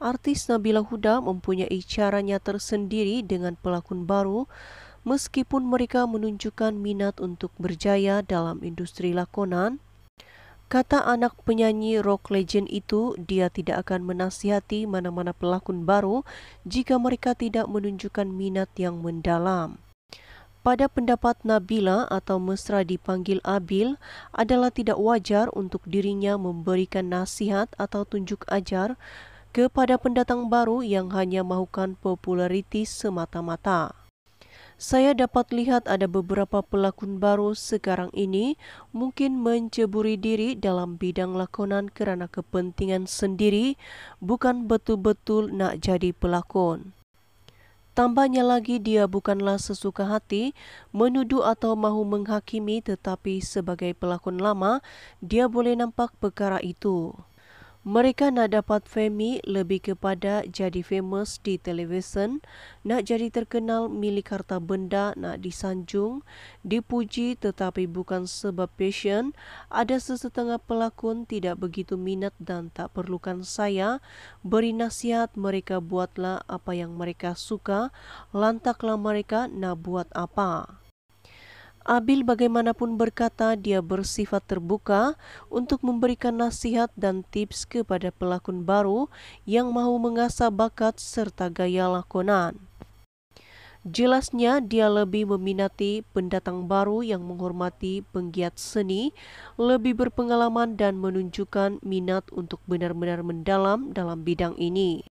artis Nabila Huda mempunyai caranya tersendiri dengan pelakon baru meskipun mereka menunjukkan minat untuk berjaya dalam industri lakonan. Kata anak penyanyi rock legend itu, dia tidak akan menasihati mana-mana pelakon baru jika mereka tidak menunjukkan minat yang mendalam. Pada pendapat Nabila atau mesra dipanggil Abil adalah tidak wajar untuk dirinya memberikan nasihat atau tunjuk ajar kepada pendatang baru yang hanya mahukan populariti semata-mata. Saya dapat lihat ada beberapa pelakon baru sekarang ini mungkin menceburi diri dalam bidang lakonan kerana kepentingan sendiri, bukan betul-betul nak jadi pelakon. Tambahnya lagi dia bukanlah sesuka hati, menuduh atau mahu menghakimi tetapi sebagai pelakon lama, dia boleh nampak perkara itu. Mereka nak dapat fami lebih kepada jadi famous di televisyen, nak jadi terkenal milik harta benda nak disanjung, dipuji tetapi bukan sebab passion. Ada sesetengah pelakon tidak begitu minat dan tak perlukan saya. Beri nasihat mereka buatlah apa yang mereka suka, lantaklah mereka nak buat apa. Abil bagaimanapun berkata dia bersifat terbuka untuk memberikan nasihat dan tips kepada pelakon baru yang mau mengasah bakat serta gaya lakonan. Jelasnya dia lebih meminati pendatang baru yang menghormati penggiat seni, lebih berpengalaman dan menunjukkan minat untuk benar-benar mendalam dalam bidang ini.